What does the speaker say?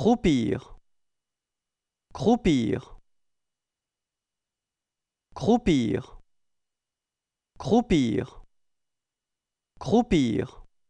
croupir croupir croupir croupir croupir